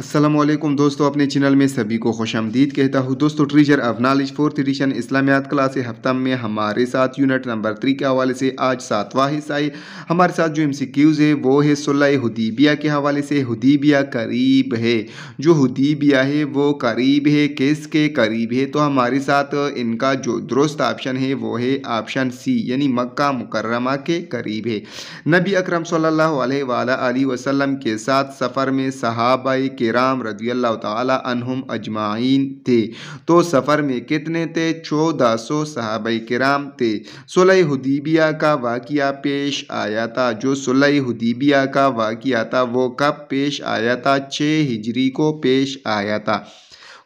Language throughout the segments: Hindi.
असलम दोस्तों अपने चैनल में सभी को खुश आमदीद कहता हूँ दोस्तों Treasure of Knowledge fourth edition इस्लामियात क्लास हफ्ता में हमारे साथ यूनिट नंबर थ्री के हवाले से आज सातवा हिस्सा है हमारे साथ जो एम सी क्यूज़ है वो है सुलह हदीबिया के हवाले से हदीबिया करीब है जो हदीबिया है वो करीब है किस के करीब है तो हमारे साथ इनका जो दुरुस्त ऑप्शन है वो है ऑप्शन सी यानी मक्का मुकरमा के करीब है नबी अक्रम सल वसम के साथ सफ़र में सहाबाई के कराम रदी अल्लाह तहम अजमाइन थे तो सफ़र में कितने थे चौदह सौ सहाब कराम थे सुलह हदीबिया का वाक़ पेश आया था जो सुलह हदीबिया का वाक़ था वो कब पेश आया था छः हिजरी को पेश आया था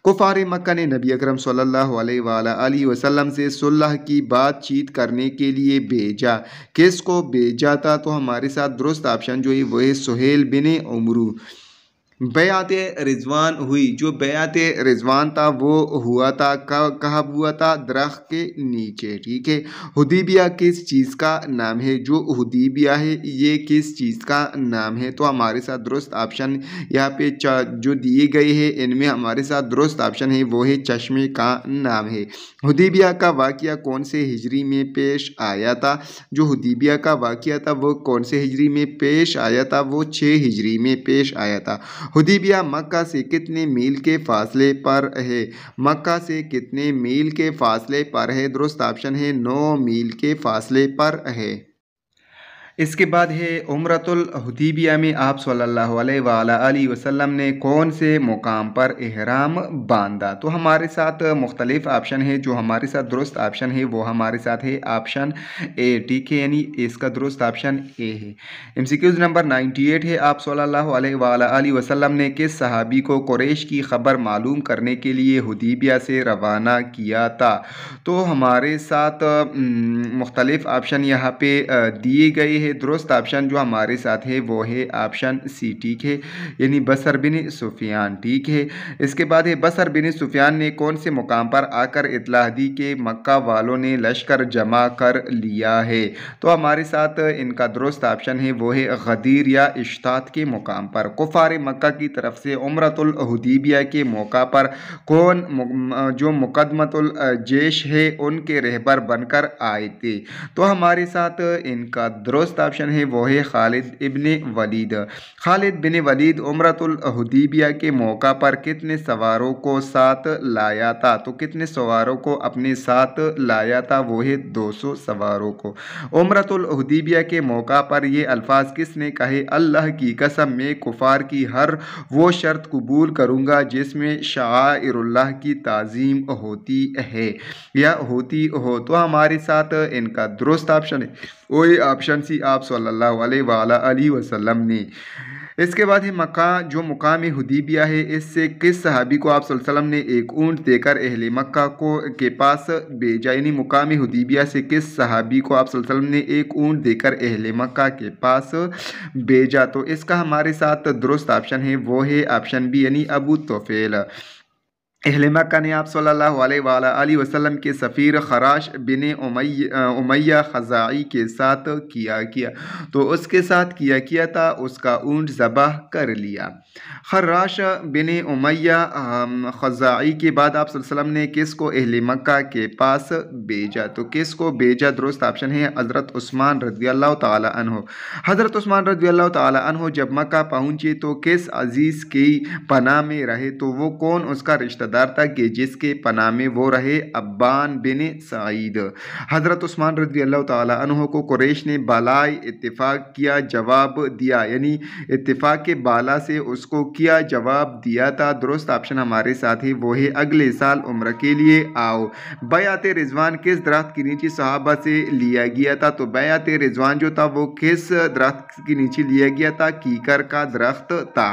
कुफार मक्का ने नबी अकरम सल्लल्लाहु अलैहि वसल्लम से सुलह की बातचीत करने के लिए भेजा किस को भेजा था तो हमारे साथ दुरुस्त ऑप्शन जो है वह सुहेल बिन उमरू बयात रिजवान हुई जो बयात रिजवान था वो हुआ था कहा हुआ था दरख्त के नीचे ठीक है हदीबिया किस चीज़ का नाम है जो हदीबिया है ये किस चीज़ का नाम है तो हमारे साथ दुरुस्त ऑप्शन यहाँ पे जो दिए गए हैं इनमें हमारे साथ दुरुस्त ऑप्शन है वो है चश्मे का नाम है हदीबिया का वाक़ कौन से हिजरी में पेश आया था जो हदीबिया का वाक़ था वो कौन से हिजरी में पेश आया था वो छः हिजरी में पेश आया था हुदीबिया मक्का से कितने मील के फासले पर है मक्का से कितने मील के फासले पर है दुरुस्त ऑप्शन है नौ मील के फासले पर है इसके बाद है उमरतुल हदीबिया में आप सल्लल्लाहु अलैहि वसल्लम ने कौन से मुकाम पर एहराम बांधा तो हमारे साथ मुख्तलिफ़ ऑप्शन है जो हमारे साथ दुरुस्त ऑप्शन है वो हमारे साथ है ऑप्शन ए ठीक है यानी इसका दुरुस्त ऑप्शन ए है एम नंबर नाइन्टी एट है आप सल्लल्लाहु अलैहि वसल्लम ने किस सहाबी को कुरेश की खबर मालूम करने के लिए हदीबिया से रवाना किया था तो हमारे साथ मुख्तलिफ़ ऑप्शन यहाँ पे दिए गए है दुरुस्त ऑप्शन जो हमारे साथ है वो है ऑप्शन सी ठीक है यानी बसर बिन सुफियान ठीक है इसके बाद है बसर बिन सुफियान ने कौन से मुकाम पर आकर इतला दी कि मक्का वालों ने लश्कर जमा कर लिया है तो हमारे साथ इनका दुरुस्त ऑप्शन है वो है गदीर या इश्तात के मुकाम पर कुफार मक्का की तरफ से उमरतुलहदीबिया के मौका पर कौन जो मुकदमतुल जेश है उनके रहबर बनकर आए थे तो हमारे साथ इनका दुरुस्त फर्स्ट ऑप्शन है वो है खालिद इबन वलीद खालिद बिन वलीद उमरतुलहदीबिया के मौका पर कितने सवारों को साथ लाया था तो कितने सवारों को अपने साथ लाया था वो है दो सौ सवारों को उमरतुलहदीबिया के मौका पर ये अल्फाज किसने कहे अल्लाह की कसम में कुफार की हर वो शर्त कबूल करूँगा जिसमें शाहरुल्लाह की तजीम होती है या होती हो तो हमारे साथ इनका दुरुस्त ऑप्शन है वही ऑप्शन सी आप सल्लल्लाहु वसल्लम ने इसके बाद है मक्का जो मुकाम हदीबिया है इससे किस सहाबी को आप वसल्लम ने एक ऊँट देकर अहल मक्का को के पास भेजा यानी मुकाम हदीबिया से किस सहाबी को आप वसल्लम ने एक ऊँट देकर अहल मक्का के पास भेजा तो इसका हमारे साथ दुरुस्त ऑप्शन है वो है ऑप्शन बी यानी अबू तोफ़ेल अहल मक् ने आप सल्ला वसलम के सफ़ीर खराश बिन उमैया ख़ज़ाई के साथ किया किया तो उसके साथ किया किया था उसका ऊँट जबह कर लिया खराश बिन उमैया ख़ज़ाई के बाद आप वसलम ने किस को अहल मक्का के पास भेजा तो किस को भेजा दुरुस्त ऑप्शन है हज़रत स्मान रदी अल्लाह तहो हज़रत उस्मान रदी अल्लाह तहो जब मक् पहुँचे तो किस अज़ीज़ की पनाह में रहे तो वो कौन उसका रिश्ता सरदार था कि जिसके पना में वो रहे अब्बान बिन सईद हज़रत उस्मान रजी अल्लाह को कुरेश ने बालाई इतफ़ाक़ किया जवाब दिया यानी इतफ़ाक़ के बाला से उसको किया जवाब दिया था दुरुस्त ऑप्शन हमारे साथ ही वो है अगले साल उम्र के लिए आओ बयात रिजवान किस दरख्त के नीचे सहाबा से लिया गया था तो बयात रिजवान जो था वो किस दरख्त के नीचे लिया गया था कीकर का दरख्त था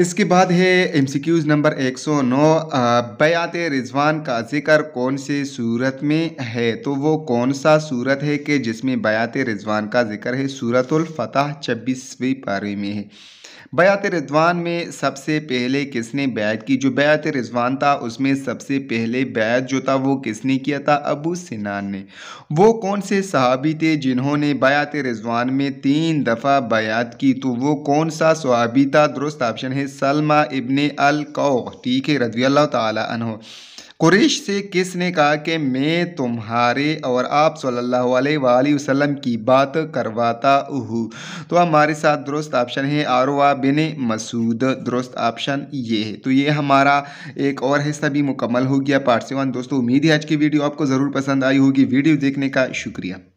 इसके बाद है एम सी क्यूज़ नंबर 109 बयात रिजवान का जिक्र कौन से सूरत में है तो वो कौन सा सूरत है कि जिसमें बयात रिजवान का जिक्र है सूरतुल फ़तह छब्बीसवीं पारी में है बयात रिजवान में सबसे पहले किसने बैत की जो बयात रिजवान था उसमें सबसे पहले बैत जो था वो किसने किया था अबू सिनान ने वो कौन से सहाबी थे जिन्होंने बयात रिजवान में तीन दफ़ा बयात की तो वो कौन सा सहाबी था दुरुस्त ऑप्शन है सलमा इबन अल कौ ठीक है रजी अल्लाह हो कुरेश से किस ने कहा कि मैं तुम्हारे और आप सल्लल्लाहु अलैहि वसल्लम की बात करवाता हूँ तो हमारे साथ दुरुस्त ऑप्शन है आरवा बिन मसूद दुरुस्त ऑप्शन ये है तो ये हमारा एक और हिस्सा भी मुकम्मल हो गया पार्ट सेवन दोस्तों उम्मीद है आज की वीडियो आपको ज़रूर पसंद आई होगी वीडियो देखने का शुक्रिया